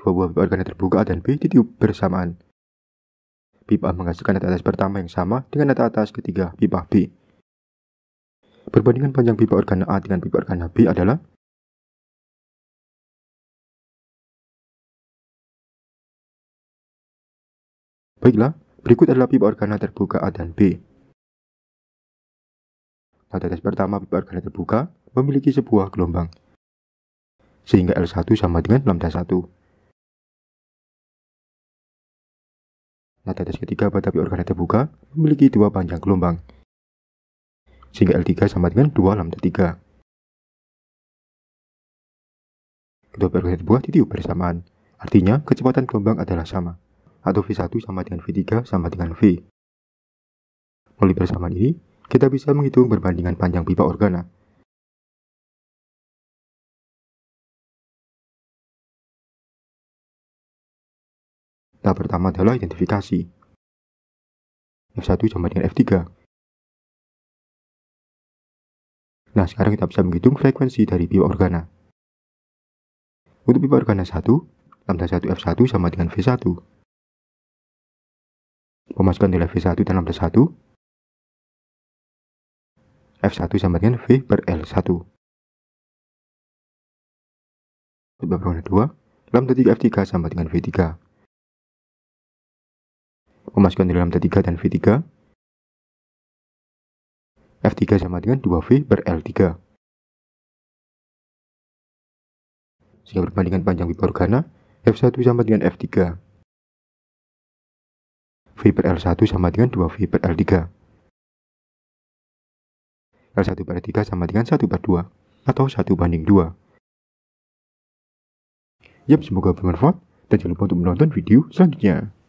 Dua buah pipa organik terbuka A dan B ditiup bersamaan. Pipa A menghasilkan data atas pertama yang sama dengan data atas ketiga pipa B. Perbandingan panjang pipa organa A dengan pipa organa B adalah Baiklah, berikut adalah pipa organa terbuka A dan B. Pada atas pertama pipa organa terbuka memiliki sebuah gelombang, sehingga L1 sama dengan lambda 1. Nah, tetes ketiga pada organa terbuka memiliki dua panjang gelombang, sehingga L3 sama dengan 2 lambda 3. Kedua organ terbuka ditiup bersamaan, artinya kecepatan gelombang adalah sama, atau V1 sama dengan V3 sama dengan V. Melalui bersamaan ini, kita bisa menghitung perbandingan panjang pipa organa, Tahap pertama adalah identifikasi. F1 sama dengan F3. Nah, sekarang kita bisa menghitung frekuensi dari pipa organa. Untuk pipa organa 1, lambda 1 F1 sama dengan V1. Pemasukan nilai V1 dan lambda 1, F1 sama dengan V per L1. Untuk organa 2, lambda 3 F3 sama dengan V3 memasukkan nilai dalam T3 dan V3. F3 sama dengan 2V per L3. Sehingga perbandingan panjang pipa organa F1 sama dengan F3. V per L1 sama dengan 2V per L3. L1 per 3 sama dengan 1 per 2 atau 1 banding 2. Yap, semoga bermanfaat dan jangan lupa untuk menonton video selanjutnya.